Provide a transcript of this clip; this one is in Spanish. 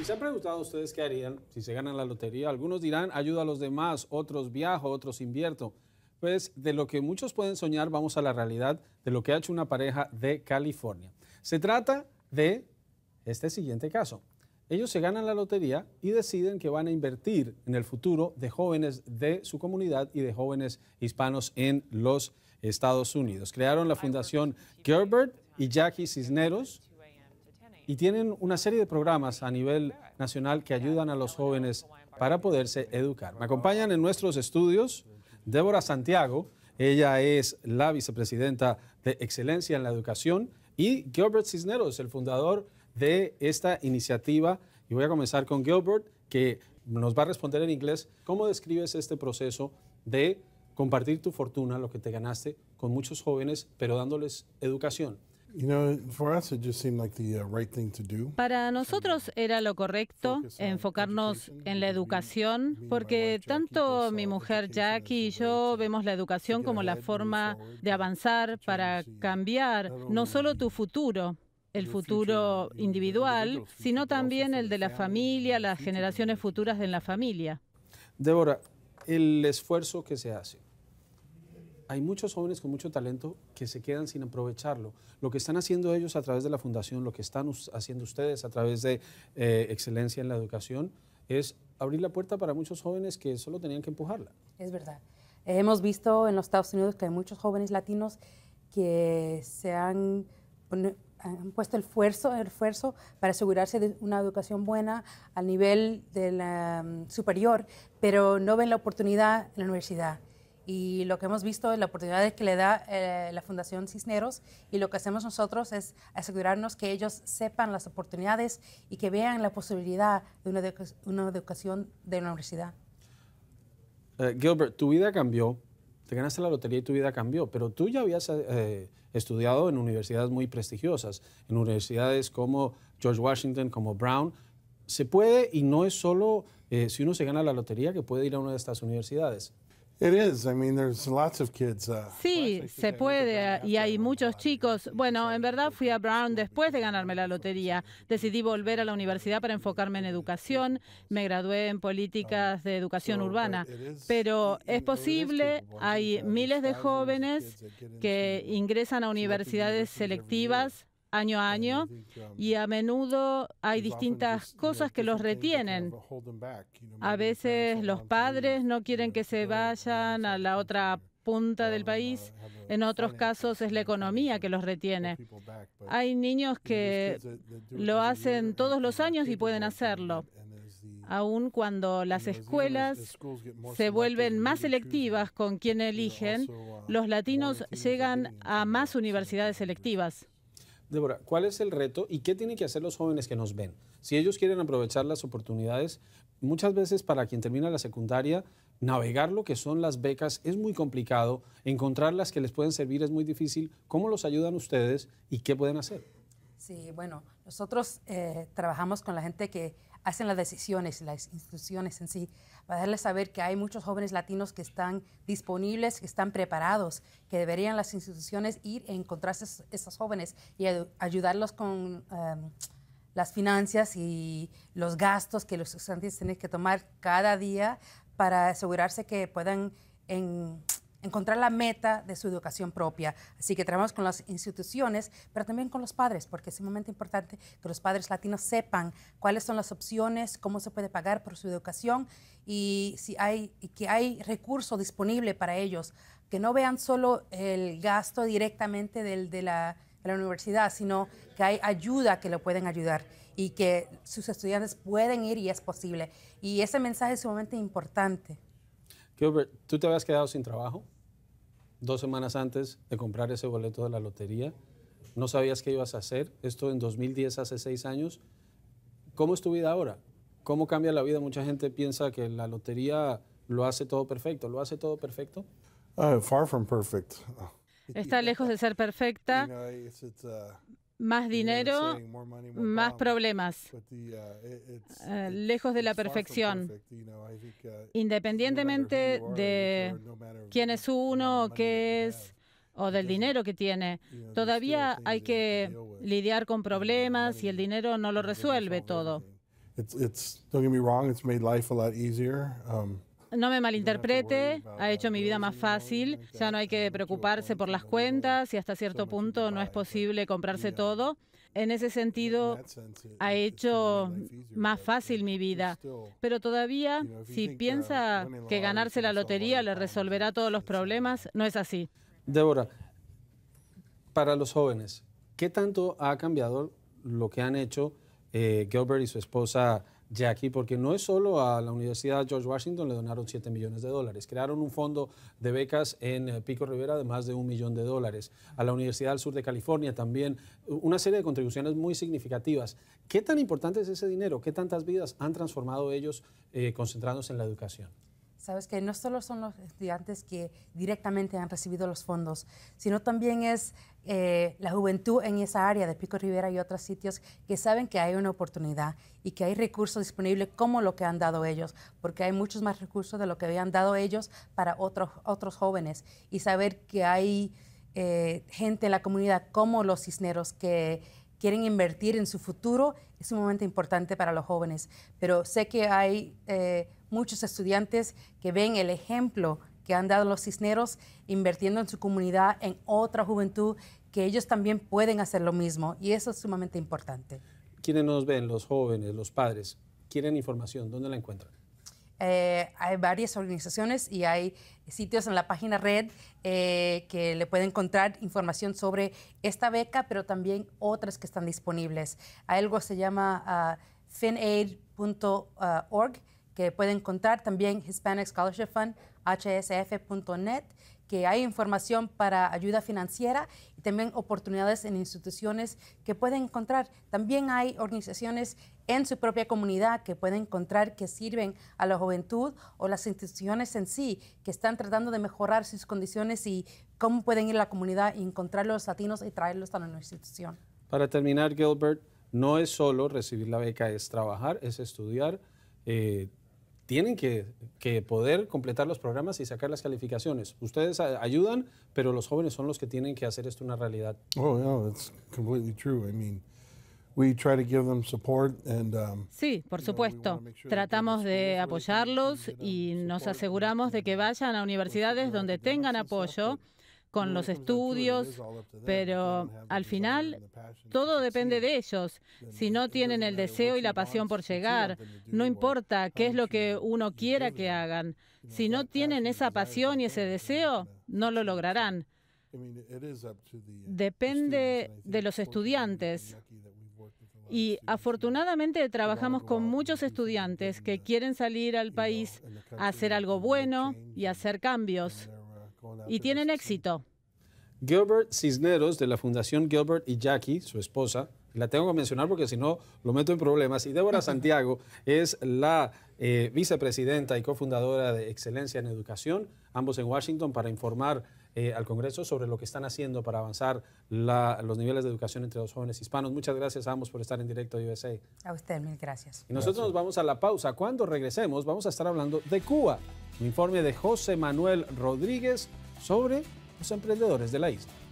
Y se han preguntado ustedes qué harían si se ganan la lotería. Algunos dirán, ayuda a los demás, otros viajo, otros invierto. Pues de lo que muchos pueden soñar, vamos a la realidad de lo que ha hecho una pareja de California. Se trata de este siguiente caso. Ellos se ganan la lotería y deciden que van a invertir en el futuro de jóvenes de su comunidad y de jóvenes hispanos en los Estados Unidos. Crearon la fundación Gerbert y Jackie Cisneros y tienen una serie de programas a nivel nacional que ayudan a los jóvenes para poderse educar. Me acompañan en nuestros estudios Débora Santiago, ella es la vicepresidenta de Excelencia en la Educación, y Gilbert Cisneros, el fundador de esta iniciativa. Y voy a comenzar con Gilbert, que nos va a responder en inglés cómo describes este proceso de compartir tu fortuna, lo que te ganaste, con muchos jóvenes, pero dándoles educación. Para nosotros era lo correcto enfocarnos en la educación, porque tanto mi mujer Jackie y yo vemos la educación como la forma de avanzar para cambiar no solo tu futuro, el futuro individual, sino también el de la familia, las generaciones futuras en la familia. Débora, el esfuerzo que se hace hay muchos jóvenes con mucho talento que se quedan sin aprovecharlo. Lo que están haciendo ellos a través de la fundación, lo que están haciendo ustedes a través de eh, Excelencia en la Educación, es abrir la puerta para muchos jóvenes que solo tenían que empujarla. Es verdad. hemos visto en los Estados Unidos que hay muchos jóvenes latinos que se han, puesto el esfuerzo, el esfuerzo para asegurarse de una educación buena a nivel mm, superior, pero no ven la oportunidad en la universidad y lo que hemos visto es la oportunidad que le da eh, la Fundación Cisneros y lo que hacemos nosotros es asegurarnos que ellos sepan las oportunidades y que vean la posibilidad de una, educación de una universidad. Eh, Gilbert, tu vida cambió, te ganaste la lotería y tu vida cambió, pero tú ya habías eh, estudiado en universidades muy prestigiosas, en universidades como George Washington, como Brown. Se puede y no es solo si uno se gana la lotería que puede ir a una de estas universidades. Sí, se puede y hay muchos chicos. Bueno, en verdad fui a Brown después de ganarme la lotería. Decidí volver a la universidad para enfocarme en educación. Me gradué en políticas de educación urbana. Pero es posible, hay miles de jóvenes que ingresan a universidades selectivas año a año um, y a menudo hay distintas cosas que los retienen. A veces los padres no quieren que se vayan a la otra uh, punta del país, uh, en otros casos es la economía que los retiene. Hay niños que lo hacen todos los años y pueden hacerlo, aun cuando las escuelas se vuelven más selectivas con quien eligen, uh, los latinos llegan a más universidades selectivas. Débora, ¿cuál es el reto y qué tienen que hacer los jóvenes que nos ven? Si ellos quieren aprovechar las oportunidades, muchas veces para quien termina la secundaria, navegar lo que son las becas es muy complicado, encontrar las que les pueden servir es muy difícil. ¿Cómo los ayudan ustedes y qué pueden hacer? Sí, bueno, nosotros eh, trabajamos con la gente que hacen las decisiones, las instituciones en sí, para darles saber que hay muchos jóvenes latinos que están disponibles, que están preparados, que deberían las instituciones ir a encontrarse esos jóvenes y ayudarlos con em, las finanzas y los gastos que los estudiantes tienen que tomar cada día para asegurarse que puedan en, encontrar la meta de su educación propia. Así que trabajamos con las instituciones, pero también con los padres, porque es sumamente importante que los padres latinos sepan cuáles son las opciones, cómo se puede pagar por su educación y si hay que hay recurso disponible para ellos, que no vean solo el gasto directamente de, la, universidad, sino que hay ayuda que lo pueden ayudar y que sus estudiantes pueden ir y es posible. Y ese mensaje es sumamente importante. ¿tú te habías quedado sin trabajo? dos semanas antes de comprar ese boleto de la lotería, no sabías qué ibas a hacer, esto en 2010, hace seis años, ¿cómo es tu vida ahora? ¿Cómo cambia la vida? Mucha gente piensa que la lotería lo hace todo perfecto, ¿lo hace todo perfecto? Ah, far from perfect. Está lejos de ser perfecta. Uh, más dinero, más problemas, uh, eh, lejos de la perfección. Uh, Independientemente de quién es uno o qué es o del dinero que tiene. Todavía hay que lidiar con uh, problemas y el dinero no lo resuelve todo. No me malinterprete, ha hecho mi vida más fácil, ya no hay que preocuparse por las cuentas y hasta cierto punto no es posible comprarse todo. En ese sentido, ha hecho más fácil mi vida. Pero todavía, si uh, piensa que ganarse la lotería le resolverá todos los problemas, no es así. Débora, para los jóvenes, ¿qué tanto ha cambiado lo que han hecho eh, Gilbert y su esposa? Jackie, porque no es solo a la Universidad George Washington le donaron 7 millones de dólares. Crearon un fondo de becas en eh, Pico Rivera de más de un millón de dólares. A la Universidad del Sur de California también. Una serie de contribuciones muy significativas. ¿Qué tan importante es ese dinero? ¿Qué tantas vidas han transformado ellos eh, concentrándose en la educación? Sabes que no solo son los estudiantes que directamente han recibido los fondos, sino también es eh, la juventud en esa área de Pico Rivera y otros sitios que saben que hay una oportunidad y que hay recursos disponibles como lo que han dado ellos, porque hay muchos más recursos de lo que habían dado ellos para otros, otros jóvenes y saber que hay eh, gente en la comunidad como los cisneros que quieren invertir en su futuro es sumamente importante para los jóvenes, pero sé que hay... Eh, muchos estudiantes que ven el ejemplo que han dado los cisneros invirtiendo en su comunidad, en otra juventud, que ellos también pueden hacer lo mismo. Y eso es sumamente importante. ¿Quiénes nos ven? Los jóvenes, los padres. ¿Quieren información? ¿Dónde la encuentran? Eh, hay varias organizaciones y hay sitios en la página red eh, que le pueden encontrar información sobre esta beca, pero también otras que están disponibles. Hay algo que se llama ah, finaid.org que puede encontrar también Hispanic Scholarship Fund, hsf.net, que hay información para ayuda financiera y también oportunidades en instituciones que pueden encontrar. También hay organizaciones en su propia comunidad que pueden encontrar que sirven a la juventud o las instituciones en sí que están tratando de mejorar sus condiciones y cómo pueden ir a la comunidad y encontrar los latinos y traerlos a la institución. Para terminar, Gilbert, no es solo recibir la beca, es trabajar, es estudiar. Eh, tienen que, poder completar los programas y sacar las calificaciones. Ustedes ayudan, pero los jóvenes son los que tienen que hacer esto una realidad. sí, por supuesto. Tratamos de apoyarlos y nos aseguramos de que vayan a pues, universidades donde tengan apoyo con los estudios, pero al final todo depende de ellos. Si no tienen el deseo y la pasión por llegar, no importa qué es lo que uno quiera que hagan, si no tienen esa pasión y ese deseo, no lo lograrán. Uh, depende de los estudiantes. Y afortunadamente trabajamos con muchos estudiantes que uh, quieren salir al país a hacer algo bueno y hacer cambios. Y tienen éxito. Gilbert Cisneros, de la Fundación Gilbert y Jackie, su esposa, la tengo que mencionar porque si no lo meto en problemas. Y Débora Santiago es la eh, vicepresidenta y cofundadora de Excelencia en Educación, ambos en Washington, para informar eh, al Congreso sobre lo que están haciendo para avanzar los niveles de educación entre los jóvenes hispanos. Muchas gracias a ambos por estar en directo de USA. A usted, mil gracias. Y nosotros nos vamos a la pausa. Cuando regresemos vamos a estar hablando de Cuba, un informe de José Manuel Rodríguez sobre los emprendedores de la isla.